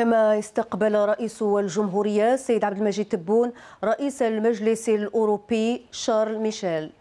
كما استقبل رئيس الجمهورية السيد عبد المجيد تبون رئيس المجلس الأوروبي شارل ميشيل